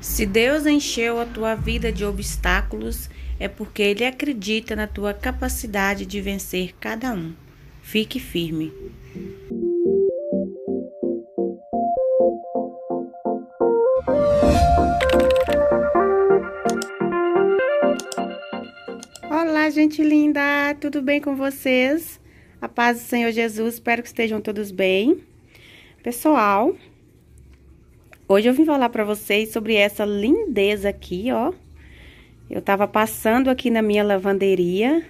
Se Deus encheu a tua vida de obstáculos, é porque Ele acredita na tua capacidade de vencer cada um. Fique firme. Olá, gente linda! Tudo bem com vocês? A paz do Senhor Jesus, espero que estejam todos bem. Pessoal, Hoje eu vim falar para vocês sobre essa lindeza aqui, ó. Eu tava passando aqui na minha lavanderia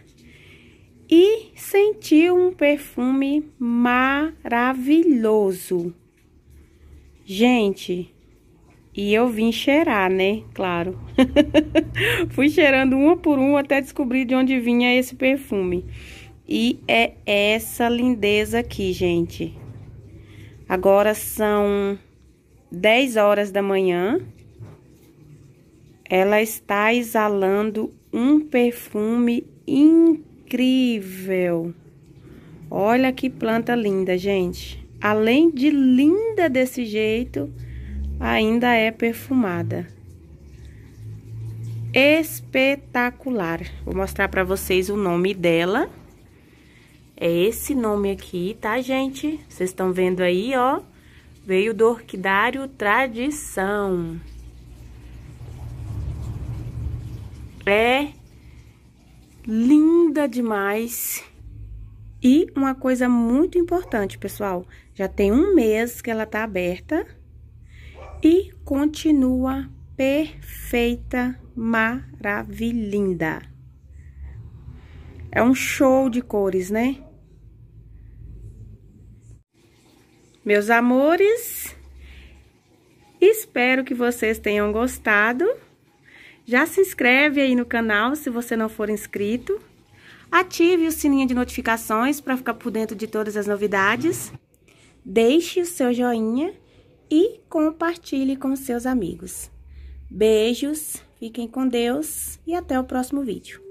e senti um perfume maravilhoso. Gente, e eu vim cheirar, né? Claro. Fui cheirando uma por uma até descobrir de onde vinha esse perfume. E é essa lindeza aqui, gente. Agora são 10 horas da manhã, ela está exalando um perfume incrível. Olha que planta linda, gente. Além de linda desse jeito, ainda é perfumada. Espetacular. Vou mostrar para vocês o nome dela. É esse nome aqui, tá, gente? Vocês estão vendo aí, ó. Veio do orquidário Tradição. É linda demais. E uma coisa muito importante, pessoal. Já tem um mês que ela tá aberta. E continua perfeita, maravilhinda. É um show de cores, né? Meus amores, espero que vocês tenham gostado. Já se inscreve aí no canal se você não for inscrito. Ative o sininho de notificações para ficar por dentro de todas as novidades. Deixe o seu joinha e compartilhe com seus amigos. Beijos, fiquem com Deus e até o próximo vídeo.